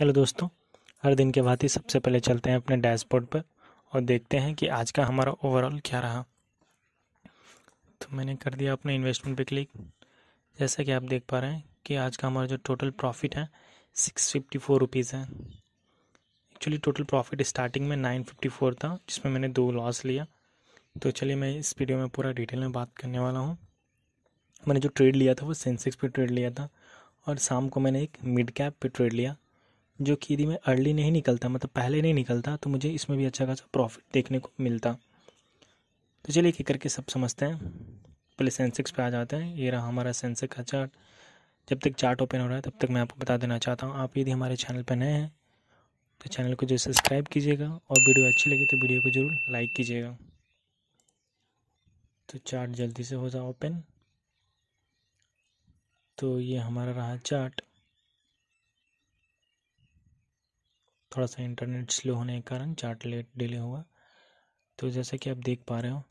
hello दोस्तों हर दिन के बाद ही सबसे पहले चलते हैं अपने डैशबोर्ड पर और देखते हैं कि आज का हमारा ओवरऑल क्या रहा तो मैंने कर दिया अपने इन्वेस्टमेंट पे क्लिक जैसा कि आप देख पा रहे हैं कि आज का हमारा जो टोटल प्रॉफिट है सिक्स फिफ्टी फोर रुपीज़ है एक्चुअली टोटल प्रॉफिट स्टार्टिंग में नाइन फिफ्टी फोर था जिसमें मैंने दो लॉस लिया तो चलिए मैं इस वीडियो में पूरा डिटेल में बात करने वाला हूँ मैंने जो ट्रेड लिया था वो सेंसेक्स पे ट्रेड लिया था और शाम को मैंने एक मिड कैप पे ट्रेड लिया जो यदि मैं अर्ली नहीं निकलता मतलब पहले नहीं निकलता तो मुझे इसमें भी अच्छा खासा प्रॉफिट देखने को मिलता तो चलिए एक करके सब समझते हैं पहले सेंसेक्स पे आ जाते हैं ये रहा हमारा सेंसेक्स का चार्ट जब तक चार्ट ओपन हो रहा है तब तक मैं आपको बता देना चाहता हूँ आप यदि हमारे चैनल पर नए हैं तो चैनल को जो सब्सक्राइब कीजिएगा और वीडियो अच्छी लगी तो वीडियो को ज़रूर लाइक कीजिएगा तो चार्ट जल्दी से हो जाए ओपन तो ये हमारा रहा चार्ट थोड़ा सा इंटरनेट स्लो होने के कारण चार्ट लेट डिले हुआ तो जैसा कि आप देख पा रहे हो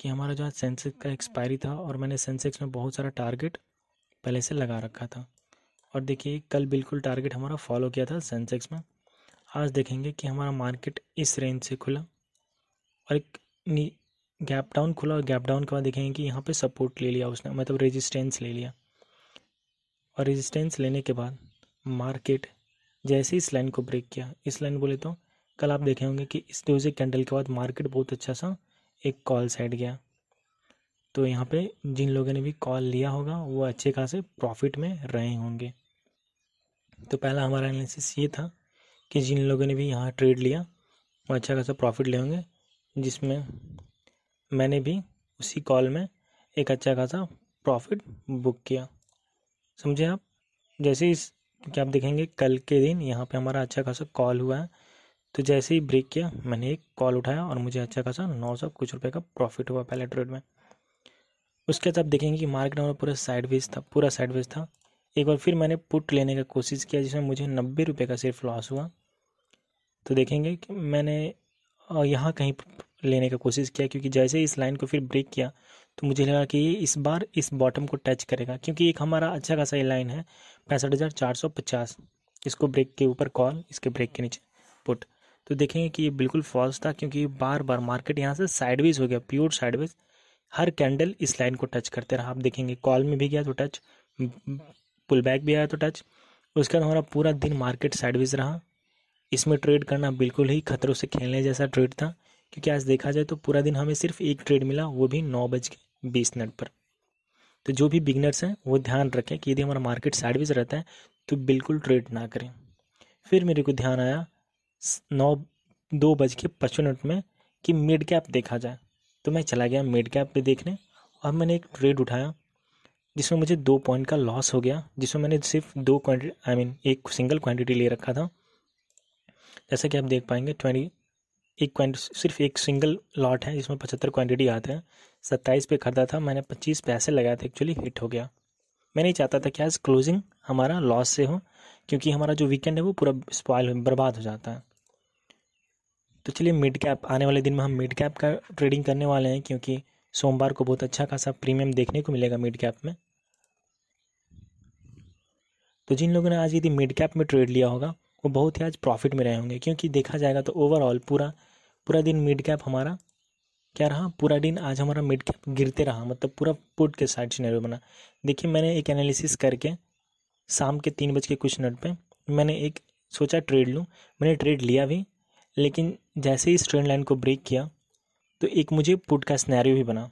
कि हमारा जो आज सेंसेक्स का एक्सपायरी था और मैंने सेंसेक्स में बहुत सारा टारगेट पहले से लगा रखा था और देखिए कल बिल्कुल टारगेट हमारा फॉलो किया था सेंसेक्स में आज देखेंगे कि हमारा मार्केट इस रेंज से खुला और एक गैप डाउन खुला और गैप डाउन के बाद देखेंगे कि यहाँ पे सपोर्ट ले लिया उसने मतलब रेजिस्टेंस ले लिया और रेजिस्टेंस लेने के बाद मार्केट जैसे ही इस लाइन को ब्रेक किया इस लाइन बोले तो कल आप देखे होंगे कि इस ट्यूजिक कैंडल के बाद मार्केट बहुत अच्छा सा एक कॉल साइड गया तो यहाँ पे जिन लोगों ने भी कॉल लिया होगा वो अच्छे खासे प्रॉफिट में रहे होंगे तो पहला हमारा एनालिसिस ये था कि जिन लोगों ने भी यहाँ ट्रेड लिया वो अच्छा खासा प्रॉफिट ले होंगे जिसमें मैंने भी उसी कॉल में एक अच्छा खासा प्रॉफिट बुक किया समझे आप जैसे इस क्योंकि आप देखेंगे कल के दिन यहाँ पे हमारा अच्छा खासा कॉल हुआ है तो जैसे ही ब्रेक किया मैंने एक कॉल उठाया और मुझे अच्छा खासा नौ सौ कुछ रुपये का प्रॉफिट हुआ पहले ट्रेड में उसके बाद आप देखेंगे कि मार्केट हमारा पूरा साइडवेज था पूरा साइडवेज था एक बार फिर मैंने पुट लेने का कोशिश किया जिसमें मुझे नब्बे रुपये का सिर्फ लॉस हुआ तो देखेंगे कि मैंने यहाँ कहीं लेने का कोशिश किया क्योंकि जैसे ही इस लाइन को फिर ब्रेक किया तो मुझे लगा कि ये इस बार इस बॉटम को टच करेगा क्योंकि एक हमारा अच्छा खासा ये लाइन है पैंसठ हज़ार चार सौ पचास इसको ब्रेक के ऊपर कॉल इसके ब्रेक के नीचे पुट तो देखेंगे कि ये बिल्कुल फॉल्स था क्योंकि बार बार मार्केट यहाँ से साइडवेज हो गया प्योर साइडवेज हर कैंडल इस लाइन को टच करते रहा आप देखेंगे कॉल में भी गया तो टच पुल बैक भी आया तो टच उसके बाद हमारा पूरा दिन मार्केट साइडवेज रहा इसमें ट्रेड करना बिल्कुल ही खतरों से खेलने जैसा ट्रेड था क्योंकि आज देखा जाए तो पूरा दिन हमें सिर्फ एक ट्रेड मिला वो भी नौ बज के बीस मिनट पर तो जो भी बिगनर्स हैं वो ध्यान रखें कि यदि हमारा मार्केट साइडवेज रहता है तो बिल्कुल ट्रेड ना करें फिर मेरे को ध्यान आया नौ दो बज के पचपन मिनट में कि मिड कैप देखा जाए तो मैं चला गया मिड कैप पे देखने और मैंने एक ट्रेड उठाया जिसमें मुझे दो पॉइंट का लॉस हो गया जिसमें मैंने सिर्फ दो क्वान्टिटी आई मीन एक सिंगल क्वांटिटी ले रखा था जैसा कि आप देख पाएंगे ट्वेंटी एक क्वान्टिटी सिर्फ एक सिंगल लॉट है जिसमें पचहत्तर क्वान्टिटी आते हैं सत्ताईस पे खरीदा था मैंने पच्चीस पैसे लगाए थे एक्चुअली हिट हो गया मैं नहीं चाहता था कि आज क्लोजिंग हमारा लॉस से हो क्योंकि हमारा जो वीकेंड है वो पूरा स्पॉयल बर्बाद हो जाता है तो चलिए मिड कैप आने वाले दिन में हम मिड कैप का ट्रेडिंग करने वाले हैं क्योंकि सोमवार को बहुत अच्छा खासा प्रीमियम देखने को मिलेगा मिड कैप में तो जिन लोगों ने आज यदि मिड कैप में ट्रेड लिया होगा वो बहुत ही आज प्रॉफिट में रहे होंगे क्योंकि देखा जाएगा तो ओवरऑल पूरा पूरा दिन मिड कैप हमारा क्या रहा पूरा दिन आज हमारा मिड कैप गिरते रहा मतलब पूरा पुट के साइड सिनेरियो बना देखिए मैंने एक एनालिसिस करके शाम के तीन बज के कुछ मिनट पर मैंने एक सोचा ट्रेड लूँ मैंने ट्रेड लिया भी लेकिन जैसे ही इस ट्रेंड लाइन को ब्रेक किया तो एक मुझे पुट का स्नैरियो भी बना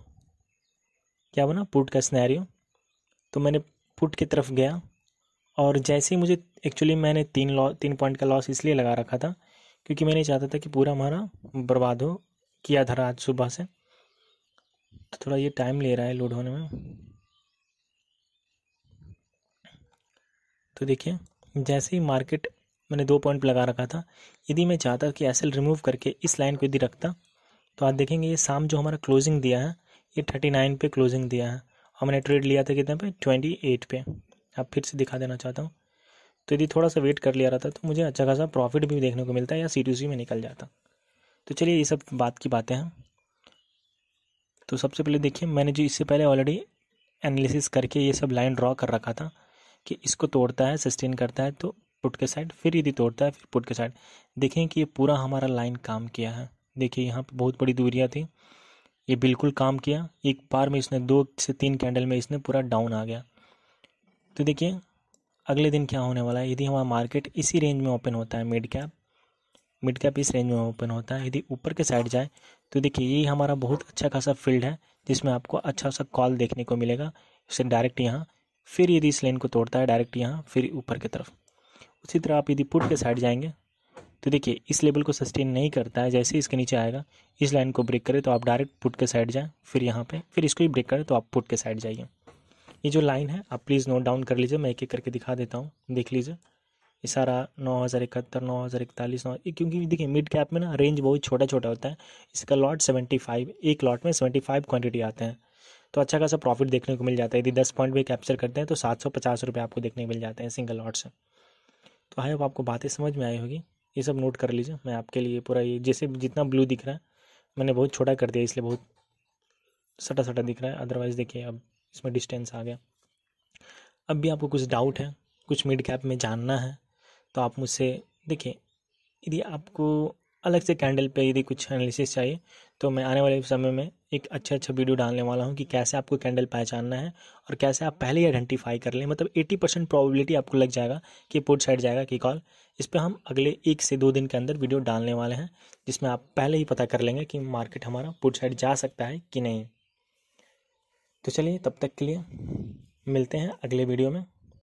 क्या बना पुट का स्नैरियो तो मैंने पुट की तरफ गया और जैसे ही मुझे एक्चुअली मैंने तीन लॉ तीन पॉइंट का लॉस इसलिए लगा रखा था क्योंकि मैं नहीं चाहता था कि पूरा हमारा बर्बाद हो किया था रात सुबह से तो थोड़ा ये टाइम ले रहा है लोड होने में तो देखिए जैसे ही मार्केट मैंने दो पॉइंट लगा रखा था यदि मैं चाहता कि एस रिमूव करके इस लाइन को यदि रखता तो आप देखेंगे ये शाम जो हमारा क्लोजिंग दिया है ये थर्टी नाइन पे क्लोजिंग दिया है और मैंने ट्रेड लिया था कितने पे ट्वेंटी एट पे आप फिर से दिखा देना चाहता हूँ तो यदि थोड़ा सा वेट कर लिया रहता तो मुझे अच्छा खासा प्रॉफिट भी देखने को मिलता या सी टू सी में निकल जाता तो चलिए ये सब बात की बातें हैं तो सबसे पहले देखिए मैंने जो इससे पहले ऑलरेडी एनालिसिस करके ये सब लाइन ड्रॉ कर रखा था कि इसको तोड़ता है सस्टेन करता है तो पुट के साइड फिर यदि तोड़ता है फिर पुट के साइड देखें कि ये पूरा हमारा लाइन काम किया है देखिए यहाँ पर बहुत बड़ी दूरियाँ थी ये बिल्कुल काम किया एक बार में इसने दो से तीन कैंडल में इसने पूरा डाउन आ गया तो देखिए अगले दिन क्या होने वाला है यदि हमारा मार्केट इसी रेंज में ओपन होता है मिड कैप मिड कैप इस रेंज में ओपन होता है यदि ऊपर के साइड जाए तो देखिए ये हमारा बहुत अच्छा खासा फील्ड है जिसमें आपको अच्छा सा कॉल देखने को मिलेगा इसे डायरेक्ट यहाँ फिर यदि इस लेन को तोड़ता है डायरेक्ट यहाँ फिर ऊपर की तरफ उसी तरह आप यदि पुट के साइड जाएंगे तो देखिए इस लेवल को सस्टेन नहीं करता है जैसे इसके नीचे आएगा इस लाइन को ब्रेक करें तो आप डायरेक्ट पुट के साइड जाएँ फिर यहाँ पे फिर इसको ही ब्रेक करें तो आप पुट के साइड जाइए ये जो लाइन है आप प्लीज़ नोट डाउन कर लीजिए मैं एक एक करके दिखा देता हूँ देख लीजिए ये सारा नौ हज़ार इकहत्तर नौ हज़ार इकतालीस नौ क्योंकि देखिए मिड कैप में ना रेंज बहुत छोटा छोटा होता है इसका लॉट सेवेंटी फाइव एक लॉट में सेवेंटी फाइव क्वान्टिटी आते हैं तो अच्छा खासा प्रॉफिट देखने को मिल जाता है यदि दस पॉइंट भी कैप्चर करते हैं तो सात सौ पचास रुपये आपको देखने को मिल जाते हैं सिंगल लॉट से तो आई होप आपको बातें समझ में आई होगी ये सब नोट कर लीजिए मैं आपके लिए पूरा ये जैसे जितना ब्लू दिख रहा है मैंने बहुत छोटा कर दिया इसलिए बहुत सटा सटा दिख रहा है अदरवाइज़ देखिए अब इसमें डिस्टेंस आ गया अब भी आपको कुछ डाउट है कुछ मिड कैप में जानना है तो आप मुझसे देखिए यदि आपको अलग से कैंडल पे यदि कुछ एनालिसिस चाहिए तो मैं आने वाले समय में एक अच्छा अच्छा वीडियो डालने वाला हूँ कि कैसे आपको कैंडल पहचानना है और कैसे आप पहले ही आइडेंटिफाई कर लें मतलब 80 परसेंट प्रॉबिलिटी आपको लग जाएगा कि पुट साइड जाएगा कि कॉल इस पर हम अगले एक से दो दिन के अंदर वीडियो डालने वाले हैं जिसमें आप पहले ही पता कर लेंगे कि मार्केट हमारा पुट साइड जा सकता है कि नहीं तो चलिए तब तक के लिए मिलते हैं अगले वीडियो में